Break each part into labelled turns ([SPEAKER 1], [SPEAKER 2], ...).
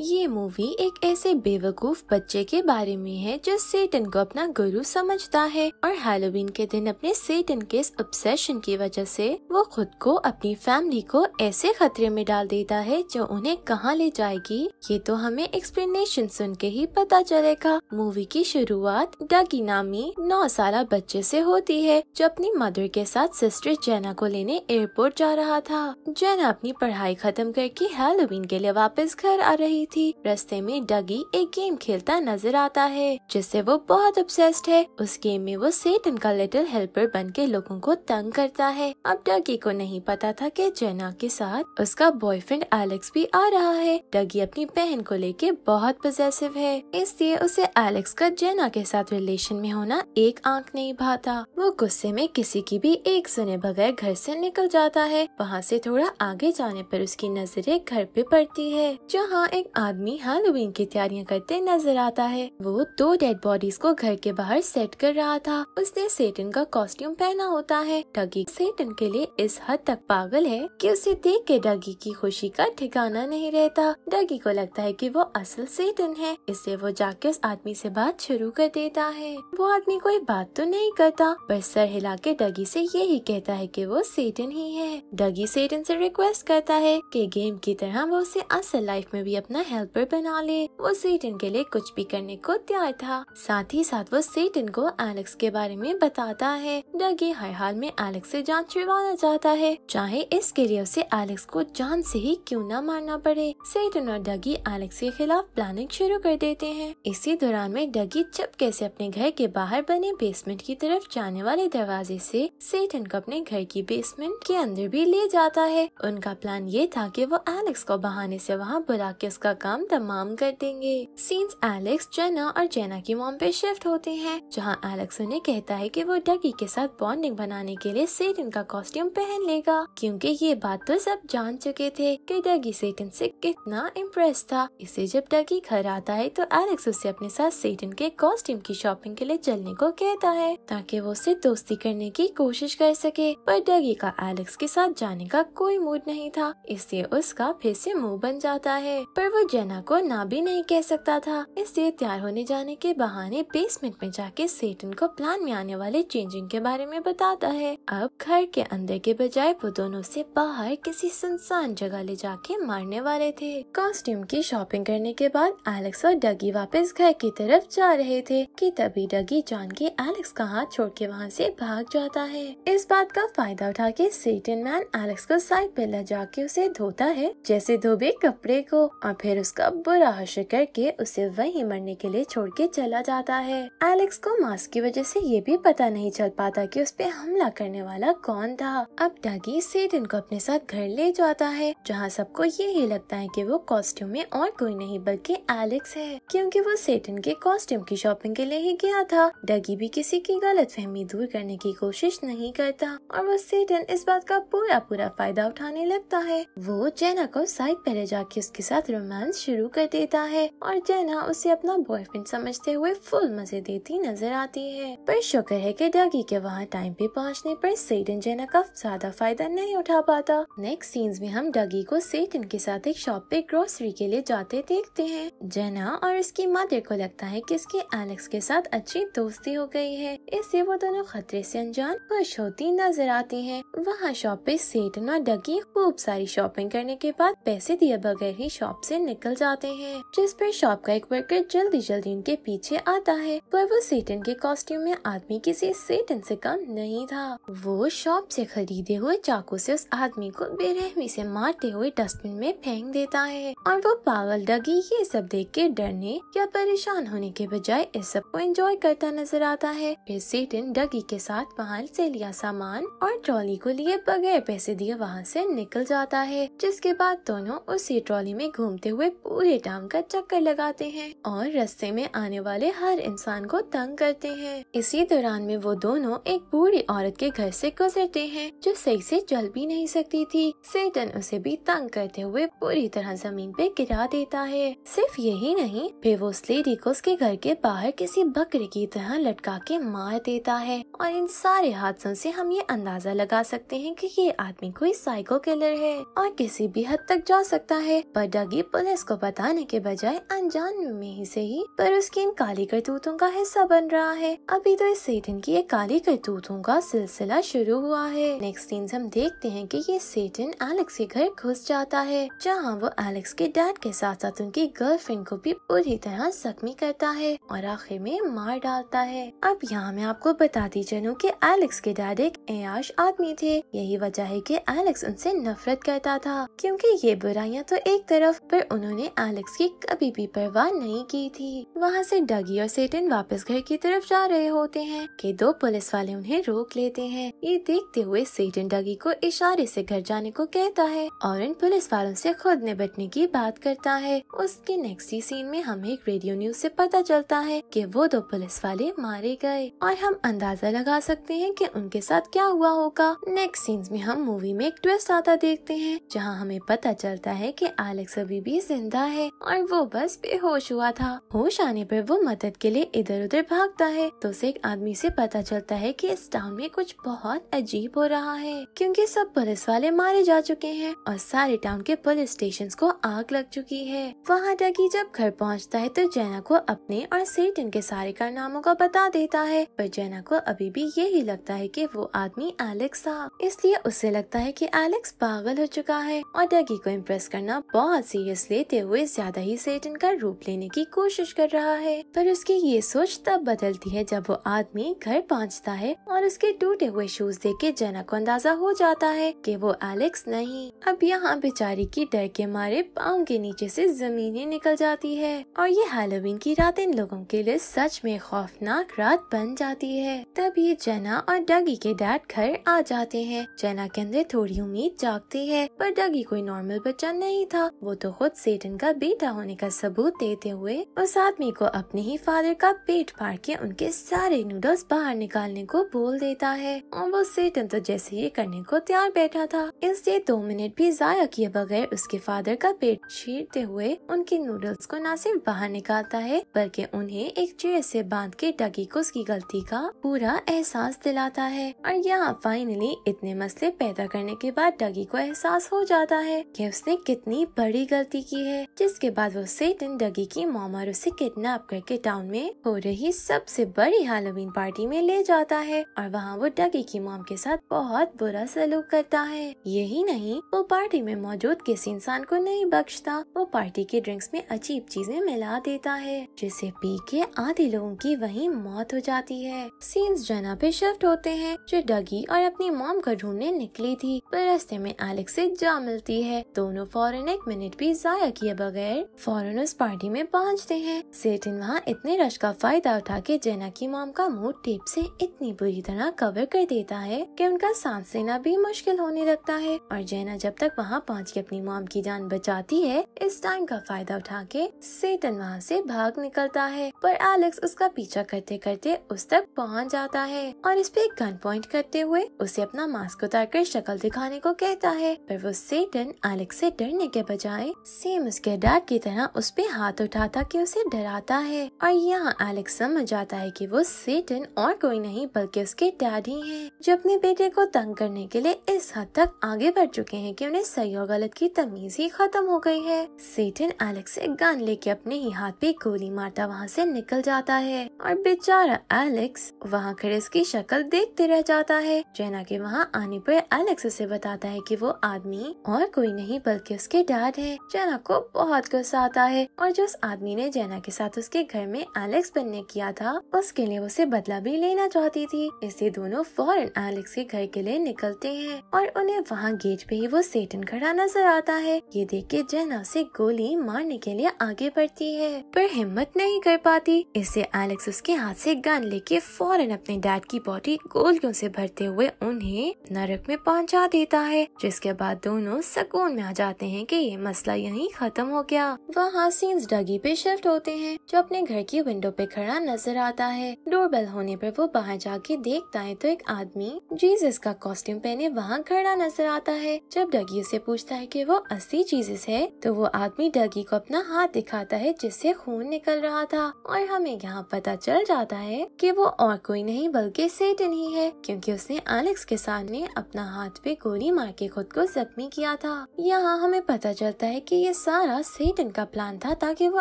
[SPEAKER 1] ये मूवी एक ऐसे बेवकूफ बच्चे के बारे में है जो सेटन को अपना गुरु समझता है और हेलोवीन के दिन अपने सेटन के ऑब्सेशन की वजह से वो खुद को अपनी फैमिली को ऐसे खतरे में डाल देता है जो उन्हें कहाँ ले जाएगी ये तो हमें एक्सप्लेनेशन सुन के ही पता चलेगा मूवी की शुरुआत डगी नामी नौ साल बच्चे ऐसी होती है जो अपनी मदर के साथ सिस्टर जैना को लेने एयरपोर्ट जा रहा था जैना अपनी पढ़ाई खत्म करके हेलोवीन के लिए वापस घर आ रही थी रस्ते में डगी एक गेम खेलता नजर आता है जिससे वो बहुत अपसेस्ड है उस गेम में वो सेटन का लिटिल हेल्पर बन के लोगों को तंग करता है अब डगी को नहीं पता था कि जेना के साथ उसका बॉयफ्रेंड एलेक्स भी आ रहा है डगी अपनी बहन को लेके बहुत पजेसिव है इसलिए उसे एलेक्स का जेना के साथ रिलेशन में होना एक आंख नहीं भाता वो गुस्से में किसी की भी एक सुने बगैर घर से निकल जाता है वहाँ से थोड़ा आगे जाने पर उसकी नजरें घर पे पड़ती है जहाँ एक आदमी हालोवीन की तैयारियां करते नजर आता है वो दो डेड बॉडीज को घर के बाहर सेट कर रहा था उसने सेटन का कॉस्ट्यूम पहना होता है डगी सेटन के लिए इस हद तक पागल है कि उसे देख के डगी की खुशी का ठिकाना नहीं रहता डगी को लगता है कि वो असल सेटन है इसलिए वो जाके उस आदमी से बात शुरू कर देता है वो आदमी कोई बात तो नहीं करता पर सर हिला के डगी से यही कहता है कि वो सेटन ही है डगी सेटन से रिक्वेस्ट करता है कि गेम की तरह वो उसे असल लाइफ में भी अपना हेल्पर बना ले वो सेटिन के लिए कुछ भी करने को तैयार था साथ ही साथ वो सेटन को एलेक्स के बारे में बताता है डगी हर हाल में एलेक्स से जान छुड़वाना चाहता है चाहे इसके लिए उसे एलेक्स को जान से ही क्यों ना मारना पड़े सेटन और डगी एलेक्स के खिलाफ प्लानिंग शुरू कर देते हैं इसी दौरान में डगी चपके से अपने घर के बाहर बने बेसमेंट की तरफ जाने वाले दरवाजे से सेटन को अपने घर की बेसमेंट के अंदर भी ले जाता है उनका प्लान ये था कि वो एलेक्स को बहाने से वहाँ बुला के उसका काम तमाम कर देंगे सीन्स एलेक्स जेना और जेना की मोम पे शिफ्ट होते हैं जहाँ एलेक्स उन्हें कहता है की वो डगी के साथ बॉन्डिंग बनाने के लिए सेटिन का कॉस्ट्यूम पहन लेगा क्योंकि ये बात तो सब जान चुके थे कि डगी सेटिन से कितना इम्प्रेस था इसे जब डगी घर आता है तो एलेक्स उसे अपने साथ सेटिन के कॉस्ट्यूम की शॉपिंग के लिए चलने को कहता है ताकि वो उससे दोस्ती करने की कोशिश कर सके पर डगी का एलेक्स के साथ जाने का कोई मूड नहीं था इसलिए उसका फिर से मुंह बन जाता है पर वो जेना को ना भी नहीं कह सकता था इसलिए तैयार होने जाने के बहाने बेसमेंट में जाके सेटन को प्लान में आने वाले चेंजिंग के बारे में बताता है अब घर के अंदर के बजाय वो दोनों से बाहर किसी सुनसान जगह ले जाके मारने वाले थे कॉस्ट्यूम की शॉपिंग करने के बाद एलेक्स और डगी वापस घर की तरफ जा रहे थे कि तभी डगी जान के एलेक्स का हाथ छोड़ के वहाँ से भाग जाता है इस बात का फायदा उठा के सेटन मैन एलेक्स को साइड पे ले जाके उसे धोता है जैसे धोबे कपड़े को और फिर फिर उसका बुरा हश्र करके उसे वहीं मरने के लिए छोड़ के चला जाता है एलेक्स को मास्क की वजह से ये भी पता नहीं चल पाता कि उस पर हमला करने वाला कौन था अब डगी सेडन को अपने साथ घर ले जाता है जहाँ सबको यही लगता है कि वो कॉस्ट्यूम में और कोई नहीं बल्कि एलेक्स है क्योंकि वो सेटन के कॉस्ट्यूम की शॉपिंग के लिए ही गया था डगी भी किसी की गलत फहमी दूर करने की कोशिश नहीं करता और वो सेटन इस बात का पूरा पूरा फायदा उठाने लगता है वो जेना को साइड पहले जाके उसके साथ रोमांस डांस शुरू कर देता है और जेना उसे अपना बॉयफ्रेंड समझते हुए फुल मजे देती नजर आती है पर शुक्र है कि डगी के वहाँ टाइम पे पहुँचने पर सेटन जेना का ज्यादा फायदा नहीं उठा पाता नेक्स्ट सीन्स में हम डगी को सेटन के साथ एक शॉप पे ग्रोसरी के लिए जाते देखते हैं जेना और इसकी मदर को लगता है की इसके एलेक्स के साथ अच्छी दोस्ती हो गई है इससे वो दोनों खतरे ऐसी अनजान खुश होती नजर आती है वहाँ शॉप पे सेटन और डगी खूब सारी शॉपिंग करने के बाद पैसे दिए बगैर ही शॉप से निकल जाते हैं जिस पर शॉप का एक वर्कर जल्दी जल्दी उनके पीछे आता है पर वो सेटन के कॉस्ट्यूम में आदमी किसी सेटन से कम नहीं था वो शॉप से खरीदे हुए चाकू से उस आदमी को बेरहमी से मारते हुए डस्टबिन में फेंक देता है और वो पागल डगी ये सब देख के डरने या परेशान होने के बजाय इस सब को एंजॉय करता नजर आता है फिर सेटन डगी के साथ बाहर से लिया सामान और ट्रॉली को लिए बगैर पैसे दिए वहाँ से निकल जाता है जिसके बाद दोनों उसी ट्रॉली में घूमते हुए हुए पूरे टाउन का चक्कर लगाते हैं और रस्ते में आने वाले हर इंसान को तंग करते हैं इसी दौरान में वो दोनों एक बूढ़ी औरत के घर से गुजरते हैं जो सही से चल भी नहीं सकती थी सेटन उसे भी तंग करते हुए पूरी तरह जमीन पे गिरा देता है सिर्फ यही नहीं वो उस लेडी को उसके घर के बाहर किसी बकरे की तरह लटका के मार देता है और इन सारे हादसों से हम ये अंदाजा लगा सकते हैं कि ये आदमी कोई साइको किलर है और किसी भी हद तक जा सकता है पर डगी पुलिस पुलिस को बताने के बजाय अनजान में ही से ही पर उसकी इन काली करतूतों का हिस्सा बन रहा है अभी तो इस सेठन की ये काली करतूतों का सिलसिला शुरू हुआ है नेक्स्ट सीन हम देखते हैं कि ये सेठिन एलेक्स के घर घुस जाता है जहाँ वो एलेक्स के डैड के साथ साथ उनकी गर्लफ्रेंड को भी पूरी तरह जख्मी करता है और आखिर में मार डालता है अब यहाँ मैं आपको बताती चलूँ की एलेक्स के डैड एक एयाश आदमी थे यही वजह है की एलेक्स उनसे नफरत करता था क्यूँकी ये बुराइयाँ तो एक तरफ पर उन्होंने एलेक्स की कभी भी परवाह नहीं की थी वहाँ से डगी और सेटिन वापस घर की तरफ जा रहे होते हैं कि दो पुलिस वाले उन्हें रोक लेते हैं ये देखते हुए सेटिन डगी को इशारे से घर जाने को कहता है और इन पुलिस वालों से खुद निपटने की बात करता है उसके नेक्स्ट ही सीन में हमें एक रेडियो न्यूज ऐसी पता चलता है की वो दो पुलिस वाले मारे गए और हम अंदाजा लगा सकते हैं की उनके साथ क्या हुआ होगा नेक्स्ट सीन्स में हम मूवी में एक ट्विस्ट आता देखते हैं जहाँ हमें पता चलता है की एलेक्स अभी भी जिंदा है और वो बस बेहोश हुआ था होश आने पर वो मदद के लिए इधर उधर भागता है तो उसे एक आदमी से पता चलता है कि इस टाउन में कुछ बहुत अजीब हो रहा है क्योंकि सब पुलिस वाले मारे जा चुके हैं और सारे टाउन के पुलिस स्टेशन को आग लग चुकी है वहाँ डगी जब घर पहुँचता है तो जैना को अपने और सेटन के सारे कारनामों का बता देता है पर जैना को अभी भी यही लगता है कि वो आदमी एलेक्स था इसलिए उसे लगता है कि एलेक्स पागल हो चुका है और डगी को इम्प्रेस करना बहुत सीरियसली लेते हुए ज्यादा ही सेटन का रूप लेने की कोशिश कर रहा है पर उसकी ये सोच तब बदलती है जब वो आदमी घर पहुंचता है और उसके टूटे हुए शूज देख के जना को अंदाजा हो जाता है कि वो एलेक्स नहीं अब यहाँ बेचारी की डर के मारे पाँव के नीचे से जमीन ही निकल जाती है और ये हेलोविन की रात इन लोगों के लिए सच में खौफनाक रात बन जाती है तब ये जना और डगी के डैड घर आ जाते हैं जना के अंदर थोड़ी उम्मीद जागती है पर डगी कोई नॉर्मल बच्चा नहीं था वो तो खुद सेटन का बेटा होने का सबूत देते हुए उस आदमी को अपने ही फादर का पेट फाड़ के उनके सारे नूडल्स बाहर निकालने को बोल देता है और वो सेटन तो जैसे ही करने को तैयार बैठा था इसलिए दो मिनट भी जाया किए बगैर उसके फादर का पेट छीरते हुए उनके नूडल्स को न सिर्फ बाहर निकालता है बल्कि उन्हें एक चेयर से बांध के डगी को उसकी गलती का पूरा एहसास दिलाता है और यहाँ फाइनली इतने मसले पैदा करने के बाद डगी को एहसास हो जाता है कि उसने कितनी बड़ी गलती की की है जिसके बाद वो सेटन डगी की मोम और उसे किडनैप करके टाउन में हो रही सबसे बड़ी हालोवीन पार्टी में ले जाता है और वहाँ वो डगी की मोम के साथ बहुत बुरा सलूक करता है यही नहीं वो पार्टी में मौजूद किसी इंसान को नहीं बख्शता वो पार्टी के ड्रिंक्स में अजीब चीजें मिला देता है जिसे पी के आधे लोगों की वही मौत हो जाती है सीन्स जना पे शिफ्ट होते हैं जो डगी और अपनी मॉम को ढूंढने निकली थी पर रस्ते में एलेक्स से जा मिलती है दोनों फॉरन एक मिनट भी किराया किए बगैर फॉरनर्स उस पार्टी में पहुंचते हैं सेठिन वहाँ इतने रश का फायदा उठा के जेना की मॉम का मुंह टेप से इतनी बुरी तरह कवर कर देता है कि उनका सांस लेना भी मुश्किल होने लगता है और जेना जब तक वहाँ पहुँच के अपनी मॉम की जान बचाती है इस टाइम का फायदा उठा के सेटन वहाँ से भाग निकलता है पर एलेक्स उसका पीछा करते करते उस तक पहुँच जाता है और इस पे गन पॉइंट करते हुए उसे अपना मास्क उतार कर शक्ल दिखाने को कहता है पर वो सेटन एलेक्स से डरने के बजाय सेम उसके डैड की तरह उस पर हाथ उठाता कि उसे डराता है और यहाँ एलेक्स समझ जाता है कि वो सेटन और कोई नहीं बल्कि उसके डैड ही है जो अपने बेटे को तंग करने के लिए इस हद तक आगे बढ़ चुके हैं कि उन्हें सही और गलत की तमीज ही खत्म हो गई है सेटन एलेक्स से गन लेके अपने ही हाथ पे गोली मारता वहाँ से निकल जाता है और बेचारा एलेक्स वहाँ खड़े उसकी शक्ल देखते रह जाता है जैना के वहाँ आने पर एलेक्स उसे बताता है कि वो आदमी और कोई नहीं बल्कि उसके डैड है जेना को बहुत गुस्सा आता है और जो उस आदमी ने जैना के साथ उसके घर में एलेक्स बनने किया था उसके लिए उसे बदला भी लेना चाहती थी इसे दोनों फौरन एलेक्स के घर के लिए निकलते हैं और उन्हें वहाँ गेट पे ही वो सेटन खड़ा नजर आता है ये देख के जैना उसे गोली मारने के लिए आगे बढ़ती है पर हिम्मत नहीं कर पाती इससे एलेक्स उसके हाथ से गन लेके फौरन अपने डैड की बॉडी गोलियों से भरते हुए उन्हें नरक में पहुँचा देता है जिसके बाद दोनों सुकून में आ जाते हैं कि ये मसला यही पानी खत्म हो गया वहाँ सीन्स डगी पे शिफ्ट होते हैं जो अपने घर की विंडो पे खड़ा नजर आता है डोरबेल होने पर वो बाहर जाके देखता है तो एक आदमी जीजस का कॉस्ट्यूम पहने वहाँ खड़ा नजर आता है जब डगी उसे पूछता है की वो असली जीजस है तो वो आदमी डगी को अपना हाथ दिखाता है जिससे खून निकल रहा था और हमें यहाँ पता चल जाता है की वो और कोई नहीं बल्कि सेटन ही है क्यूँकी उसने एलेक्स के सामने अपना हाथ पे गोली मार के खुद को जख्मी किया था यहाँ हमें पता चलता है कि ये सारा सेटन का प्लान था ताकि वो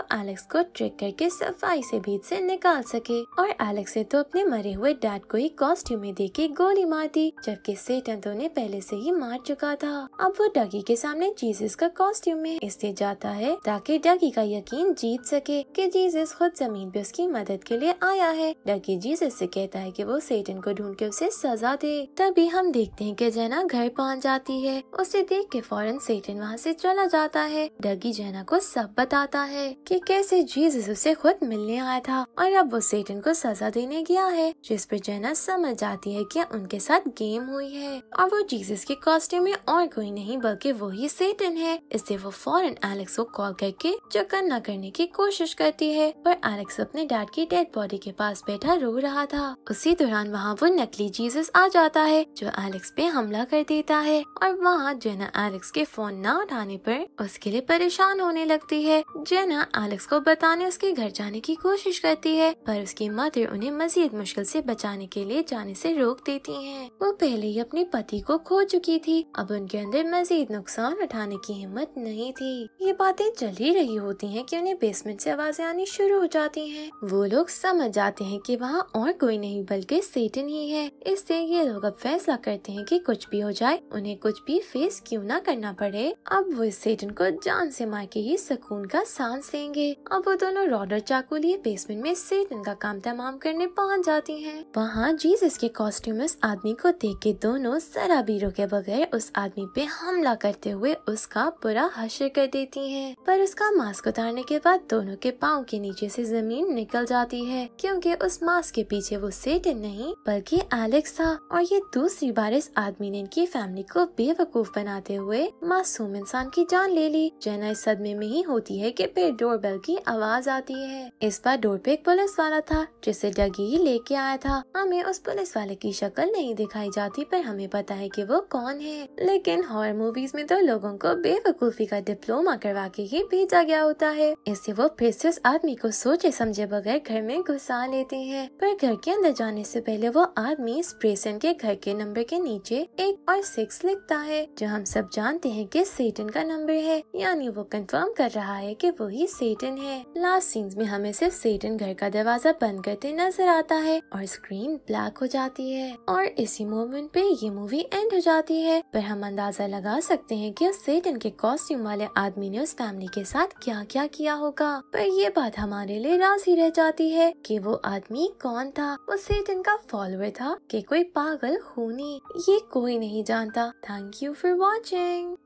[SPEAKER 1] एलेक्स को ट्रिक करके सफाई से भीत से निकाल सके और एलेक्स ने तो अपने मरे हुए डैड को ही कॉस्ट्यूम में देके गोली मार दी जबकि सेटन तो ने पहले से ही मार चुका था अब वो डगी के सामने जीसस का कॉस्ट्यूम में इसलिए जाता है ताकि डगी का यकीन जीत सके कि जीसस खुद जमीन पे उसकी मदद के लिए आया है डगी जीसस से कहता है कि वो सेटन को ढूंढ के उसे सजा दे तभी हम देखते हैं कि जैना घर पहुंच जाती है उसे देख के फौरन सेटन वहाँ से चला जाता है डगी जेना को सब बताता है कि कैसे जीसस उसे खुद मिलने आया था और अब वो सेटन को सजा देने गया है जिस पर जेना समझ जाती है कि उनके साथ गेम हुई है और वो जीसस के कॉस्ट्यूम में और कोई नहीं बल्कि वही सेटन है इससे वो फॉरन एलेक्स को कॉल करके चक्कर न करने की कोशिश करती है पर एलेक्स अपने डैड की डेड बॉडी के पास बैठा रो रहा था उसी दौरान वहाँ वो नकली जीसस आ जाता है जो एलेक्स पे हमला कर देता है और वहाँ जेना एलेक्स के फोन न उठाने पर उसके लिए परेशान होने लगती है जेना एलेक्स को बताने उसके घर जाने की कोशिश करती है पर उसकी मदर उन्हें मजीद मुश्किल से बचाने के लिए जाने से रोक देती हैं। वो पहले ही अपने पति को खो चुकी थी अब उनके अंदर मजीद नुकसान उठाने की हिम्मत नहीं थी ये बातें चल ही रही होती है की उन्हें बेसमेंट ऐसी आवाजें आनी शुरू हो जाती है वो लोग समझ जाते हैं की वहाँ और कोई नहीं बल्कि सेटन ही है इससे ये लोग अब फैसला करते हैं की कुछ भी हो जाए उन्हें कुछ भी फेस क्यों ना करना पड़े अब वो सेटन को जान से के ही सुकून का सांस लेंगे अब वो दोनों रॉडर चाकू लिए बेसमेंट में सेटन का काम तमाम करने पहुंच जाती हैं। वहाँ जीसस के कॉस्ट्यूम आदमी को देख के दोनों जरा भी रुके बगैर उस आदमी पे हमला करते हुए उसका पूरा हशर कर देती है पर उसका मास्क उतारने के बाद दोनों के पाँव के नीचे ऐसी जमीन निकल जाती है क्यूँकी उस मास्क के पीछे वो सेटन नहीं बल्कि एलेक्स था और ये दूसरी बार इस आदमी ने इनकी फैमिली को बेवकूफ बनाते हुए मासूम इंसान की जान ले ली कहना इस सदमे में ही होती है कि फिर डोरबेल की आवाज आती है इस बार डोर पे एक पुलिस वाला था जिसे डगी ही लेके आया था हमें उस पुलिस वाले की शक्ल नहीं दिखाई जाती पर हमें पता है कि वो कौन है लेकिन हॉर मूवीज में तो लोगों को बेवकूफी का डिप्लोमा करवा के ही भेजा गया होता है इससे वो फिर से उस आदमी को सोचे समझे बगैर घर में घुसा लेते हैं पर घर के अंदर जाने से पहले वो आदमी स्प्रेसन के घर के नंबर के नीचे एक और सिक्स लिखता है जो हम सब जानते हैं कि सेटन का नंबर है या यानी वो कंफर्म कर रहा है कि वो ही सेटन है लास्ट सीन्स में हमें सिर्फ सेटन घर का दरवाजा बंद करते नजर आता है और स्क्रीन ब्लैक हो जाती है और इसी मोमेंट पे ये मूवी एंड हो जाती है पर हम अंदाजा लगा सकते हैं कि उस सेटन के कॉस्ट्यूम वाले आदमी ने उस फैमिली के साथ क्या क्या किया होगा पर ये बात हमारे लिए राज ही रह जाती है की वो आदमी कौन था वो सेटन का फॉलोअर था की कोई पागल खूनी ये कोई नहीं जानता थैंक यू फॉर वॉचिंग